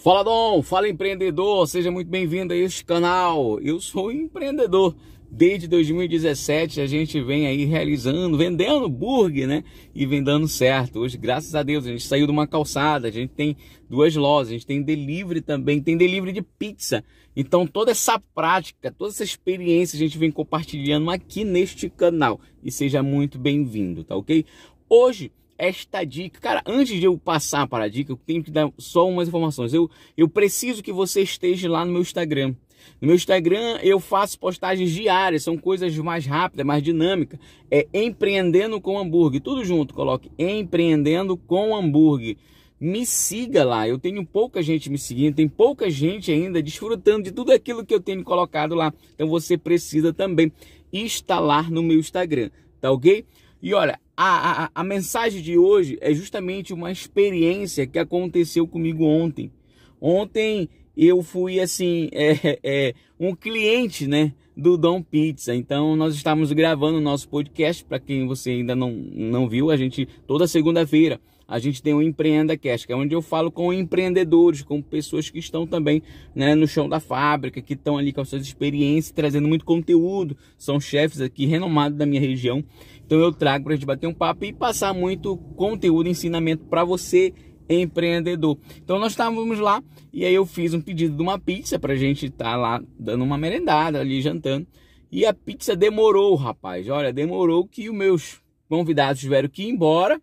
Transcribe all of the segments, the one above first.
Fala Dom, fala empreendedor, seja muito bem-vindo a este canal. Eu sou empreendedor. Desde 2017 a gente vem aí realizando, vendendo burger, né? E vem dando certo. Hoje, graças a Deus, a gente saiu de uma calçada, a gente tem duas lojas, a gente tem delivery também, tem delivery de pizza. Então, toda essa prática, toda essa experiência a gente vem compartilhando aqui neste canal. E seja muito bem-vindo, tá ok? Hoje esta dica. Cara, antes de eu passar para a dica, eu tenho que dar só umas informações. Eu, eu preciso que você esteja lá no meu Instagram. No meu Instagram eu faço postagens diárias, são coisas mais rápidas, mais dinâmicas. É empreendendo com hambúrguer, tudo junto, coloque empreendendo com hambúrguer. Me siga lá, eu tenho pouca gente me seguindo, tem pouca gente ainda desfrutando de tudo aquilo que eu tenho colocado lá. Então você precisa também instalar no meu Instagram, tá ok? E olha, a, a, a mensagem de hoje é justamente uma experiência que aconteceu comigo ontem. Ontem eu fui assim é, é, um cliente né do Dom Pizza então nós estamos gravando o nosso podcast para quem você ainda não, não viu a gente toda segunda-feira a gente tem o Empreenda Cash, que é onde eu falo com empreendedores, com pessoas que estão também né, no chão da fábrica, que estão ali com suas experiências, trazendo muito conteúdo, são chefes aqui renomados da minha região. Então eu trago para a gente bater um papo e passar muito conteúdo, ensinamento para você empreendedor. Então nós estávamos lá e aí eu fiz um pedido de uma pizza para a gente estar tá lá dando uma merendada ali jantando e a pizza demorou, rapaz. Olha, demorou que os meus convidados tiveram que ir embora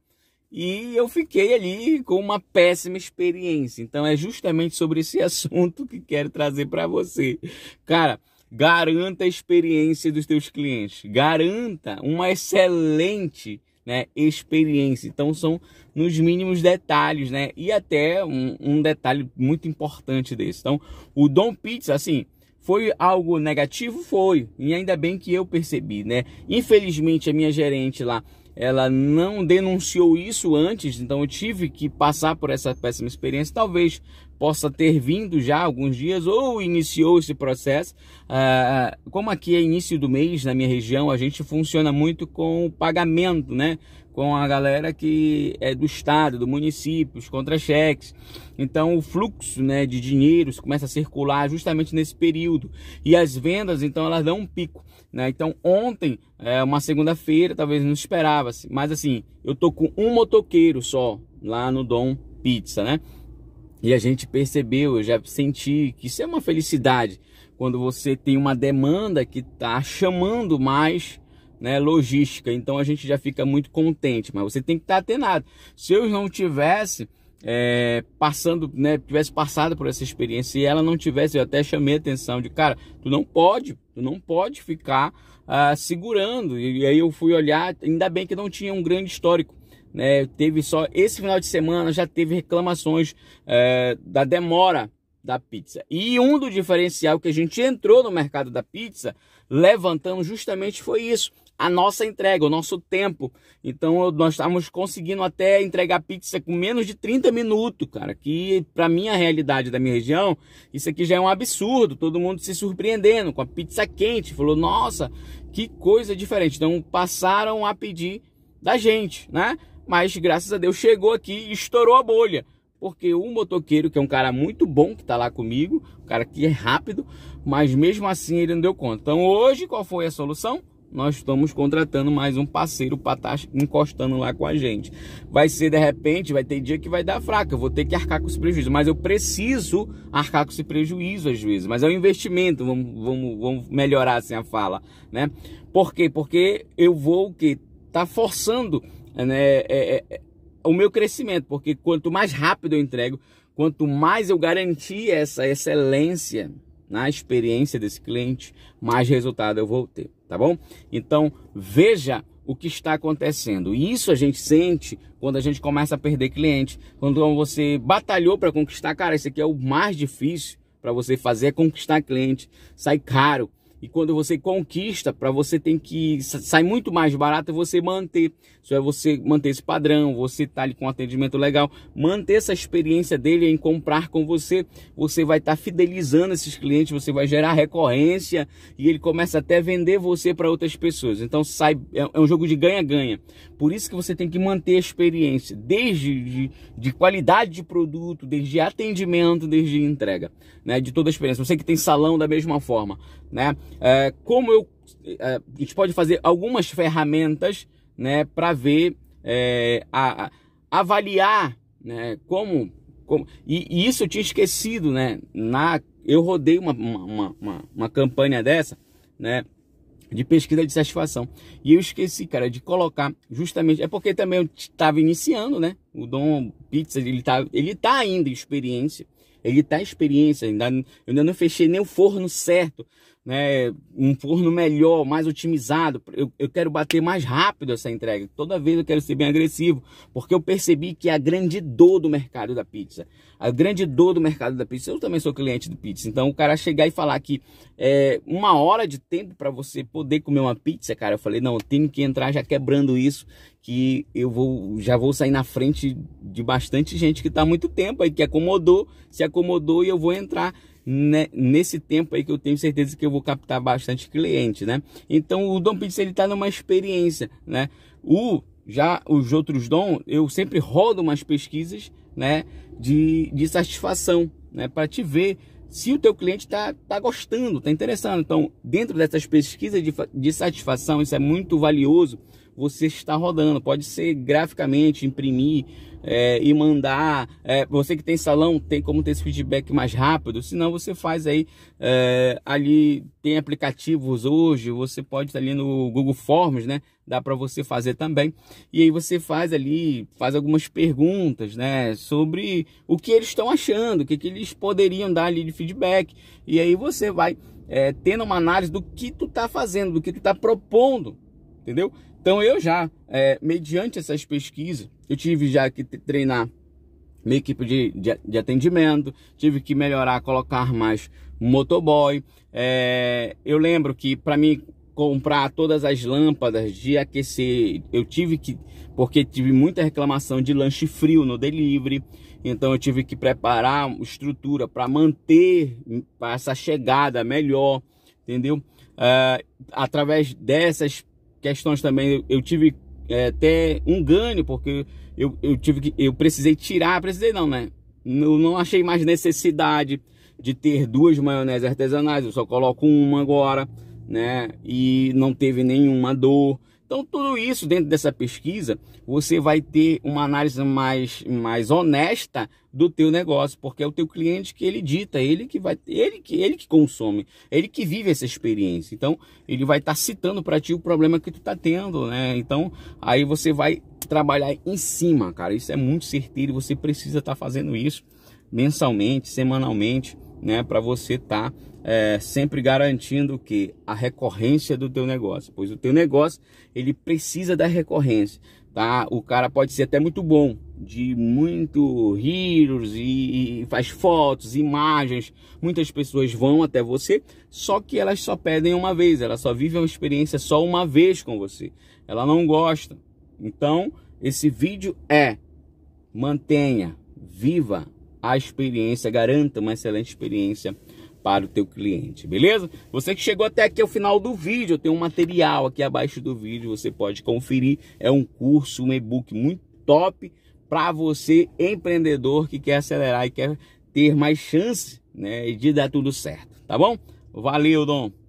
e eu fiquei ali com uma péssima experiência. Então é justamente sobre esse assunto que quero trazer para você, cara garanta a experiência dos teus clientes, garanta uma excelente né, experiência. Então são nos mínimos detalhes, né? E até um, um detalhe muito importante desse. Então, o Dom Pizza, assim, foi algo negativo? Foi. E ainda bem que eu percebi, né? Infelizmente, a minha gerente lá, ela não denunciou isso antes, então eu tive que passar por essa péssima experiência. Talvez possa ter vindo já alguns dias ou iniciou esse processo. Ah, ah, como aqui é início do mês na minha região, a gente funciona muito com o pagamento, né? Com a galera que é do estado, do município, os contra-cheques. Então o fluxo né, de dinheiro começa a circular justamente nesse período. E as vendas, então, elas dão um pico. Né? Então ontem, é, uma segunda-feira, talvez não esperava-se. Mas assim, eu tô com um motoqueiro só lá no Dom Pizza, né? E a gente percebeu, eu já senti que isso é uma felicidade quando você tem uma demanda que está chamando mais né, logística. Então a gente já fica muito contente, mas você tem que estar tá atenado. Se eu não tivesse é, passando, né, tivesse passado por essa experiência e ela não tivesse, eu até chamei atenção de cara, tu não pode, tu não pode ficar ah, segurando. E, e aí eu fui olhar, ainda bem que não tinha um grande histórico né? Teve só esse final de semana já teve reclamações é, da demora da pizza. E um do diferencial que a gente entrou no mercado da pizza, levantando justamente foi isso, a nossa entrega, o nosso tempo. Então nós estamos conseguindo até entregar pizza com menos de 30 minutos, cara, que para minha realidade da minha região, isso aqui já é um absurdo, todo mundo se surpreendendo com a pizza quente, falou: "Nossa, que coisa diferente". Então passaram a pedir da gente, né? mas graças a Deus chegou aqui e estourou a bolha. Porque o motoqueiro, que é um cara muito bom que está lá comigo, um cara que é rápido, mas mesmo assim ele não deu conta. Então hoje qual foi a solução? Nós estamos contratando mais um parceiro para estar tá encostando lá com a gente. Vai ser de repente, vai ter dia que vai dar fraca, eu vou ter que arcar com esse prejuízo, mas eu preciso arcar com esse prejuízo às vezes. Mas é um investimento, vamos, vamos, vamos melhorar assim a fala, né? Por quê? Porque eu vou o quê? Tá forçando né, é, é, é, o meu crescimento, porque quanto mais rápido eu entrego, quanto mais eu garantir essa excelência na experiência desse cliente, mais resultado eu vou ter, tá bom? Então, veja o que está acontecendo. E isso a gente sente quando a gente começa a perder cliente, quando você batalhou para conquistar, cara, esse aqui é o mais difícil para você fazer é conquistar cliente, sai caro, e quando você conquista, para você tem que sai muito mais barato é você manter. se é você manter esse padrão, você tá ali com um atendimento legal, manter essa experiência dele em comprar com você, você vai estar tá fidelizando esses clientes, você vai gerar recorrência e ele começa até a vender você para outras pessoas. Então sai é, é um jogo de ganha-ganha. Por isso que você tem que manter a experiência, desde de, de qualidade de produto, desde atendimento, desde entrega, né? De toda a experiência. Você que tem salão da mesma forma, né? É, como eu, é, a gente pode fazer algumas ferramentas, né? Para ver, é, a, a, avaliar, né? Como, como e, e, isso eu tinha esquecido, né? Na eu rodei uma, uma, uma, uma campanha dessa, né? de pesquisa de satisfação. E eu esqueci, cara, de colocar justamente. É porque também eu estava iniciando, né? O Dom Pizza, ele tá, ele tá ainda em experiência. Ele tá em experiência, ainda, eu ainda não fechei nem o forno certo né, um forno melhor, mais otimizado. Eu, eu quero bater mais rápido essa entrega. Toda vez eu quero ser bem agressivo, porque eu percebi que a grande dor do mercado da pizza. A grande dor do mercado da pizza. Eu também sou cliente do pizza. Então, o cara chegar e falar que é uma hora de tempo para você poder comer uma pizza, cara, eu falei, não, eu tenho que entrar já quebrando isso, que eu vou já vou sair na frente de bastante gente que está há muito tempo aí, que acomodou, se acomodou e eu vou entrar né, nesse tempo aí que eu tenho certeza que eu vou captar bastante cliente, né? Então o Dom Pizza ele tá numa experiência, né? O já os outros dom eu sempre rodo umas pesquisas, né, de, de satisfação, né, para te ver se o teu cliente está tá gostando, está interessando. Então, dentro dessas pesquisas de, de satisfação, isso é muito valioso você está rodando. Pode ser graficamente, imprimir é, e mandar. É, você que tem salão, tem como ter esse feedback mais rápido. Senão você faz aí é, ali, tem aplicativos hoje, você pode estar ali no Google Forms, né? Dá para você fazer também. E aí você faz ali, faz algumas perguntas, né? Sobre o que eles estão achando, o que, que eles poderiam dar ali de feedback. E aí você vai é, tendo uma análise do que tu tá fazendo, do que tu tá propondo entendeu? Então eu já, é, mediante essas pesquisas, eu tive já que treinar minha equipe de, de, de atendimento, tive que melhorar, colocar mais motoboy. É, eu lembro que para mim comprar todas as lâmpadas de aquecer, eu tive que, porque tive muita reclamação de lanche frio no delivery, então eu tive que preparar estrutura para manter essa chegada melhor, entendeu? É, através dessas questões também, eu, eu tive é, até um ganho, porque eu, eu tive que, eu precisei tirar, precisei não, né? Eu não achei mais necessidade de ter duas maioneses artesanais, eu só coloco uma agora, né? E não teve nenhuma dor. Então, tudo isso dentro dessa pesquisa, você vai ter uma análise mais, mais honesta do teu negócio, porque é o teu cliente que ele dita, ele que vai, ele que ele que consome, ele que vive essa experiência. Então, ele vai estar tá citando para ti o problema que tu tá tendo, né? Então, aí você vai trabalhar em cima, cara. Isso é muito certeiro, você precisa estar tá fazendo isso mensalmente, semanalmente né, para você estar tá, é, sempre garantindo que a recorrência do teu negócio, pois o teu negócio ele precisa da recorrência, tá? O cara pode ser até muito bom de muito rios e, e faz fotos, imagens, muitas pessoas vão até você, só que elas só pedem uma vez, ela só vive uma experiência só uma vez com você, ela não gosta. Então esse vídeo é mantenha viva a experiência, garanta uma excelente experiência para o teu cliente, beleza? Você que chegou até aqui ao final do vídeo, tem um material aqui abaixo do vídeo, você pode conferir, é um curso, um e-book muito top para você empreendedor que quer acelerar e quer ter mais chance, né, de dar tudo certo, tá bom? Valeu, Dom.